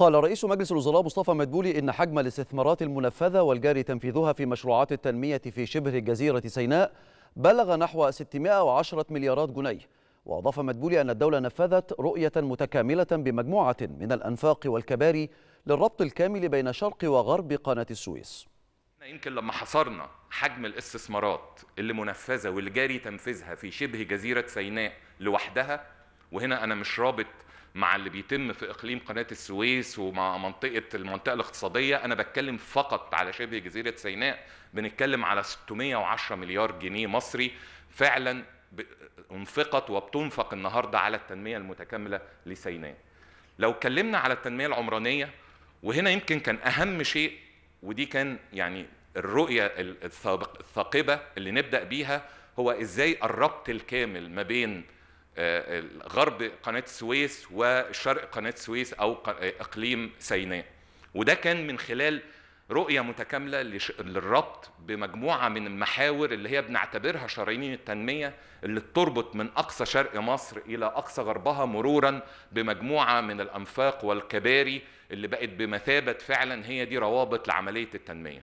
قال رئيس مجلس الوزراء مصطفى مدبولي إن حجم الاستثمارات المنفذة والجاري تنفيذها في مشروعات التنمية في شبه جزيرة سيناء بلغ نحو 610 مليارات جنيه وأضاف مدبولي أن الدولة نفذت رؤية متكاملة بمجموعة من الأنفاق والكباري للربط الكامل بين شرق وغرب قناة السويس يمكن لما حصرنا حجم الاستثمارات اللي منفذة والجاري تنفيذها في شبه جزيرة سيناء لوحدها وهنا أنا مش رابط مع اللي بيتم في اقليم قناه السويس ومع منطقه المنطقه الاقتصاديه انا بتكلم فقط على شبه جزيره سيناء بنتكلم على 610 مليار جنيه مصري فعلا انفقت وبتنفق النهارده على التنميه المتكامله لسيناء لو اتكلمنا على التنميه العمرانيه وهنا يمكن كان اهم شيء ودي كان يعني الرؤيه الثاقبه اللي نبدا بيها هو ازاي الربط الكامل ما بين غرب قناه السويس وشرق قناه السويس او اقليم سيناء وده كان من خلال رؤية متكاملة للربط بمجموعة من المحاور اللي هي بنعتبرها شرايين التنمية اللي بتربط من أقصى شرق مصر إلى أقصى غربها مرورا بمجموعة من الأنفاق والكباري اللي بقت بمثابة فعلا هي دي روابط لعملية التنمية